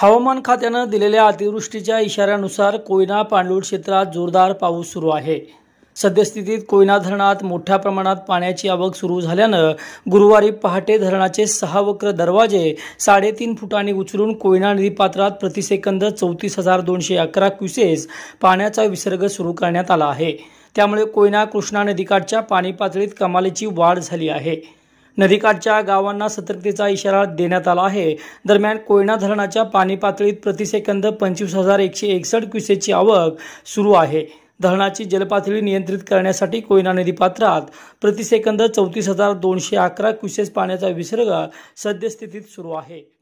हवामान खात्यानं दिलेल्या अतिवृष्टीच्या इशाऱ्यानुसार कोयना पाणलोट क्षेत्रात जोरदार पाऊस सुरू आहे सद्यस्थितीत कोयना धरणात मोठ्या प्रमाणात पाण्याची आवक सुरू झाल्यानं गुरुवारी पहाटे धरणाचे सहा वक्र दरवाजे साडेतीन फुटांनी उचलून कोयना नदीपात्रात प्रतिसेकंद चौतीस हजार दोनशे अकरा क्युसेस पाण्याचा विसर्ग सुरू करण्यात आला आहे त्यामुळे कोयना कृष्णा नदीकाठच्या पाणी पातळीत कमालीची वाढ झाली आहे नदीकाठच्या गावांना सतर्कतेचा इशारा देण्यात आला आहे दरम्यान कोयना धरणाच्या पाणी पातळीत प्रतिसेकंद पंचवीस हजार एकशे एकसष्ट क्युसेकची आवक सुरू आहे धरणाची जलपातळी नियंत्रित करण्यासाठी कोयना नदी पात्रात प्रतिसेकंद चौतीस हजार दोनशे अकरा क्युसेस पाण्याचा विसर्ग सद्यस्थितीत सुरू आहे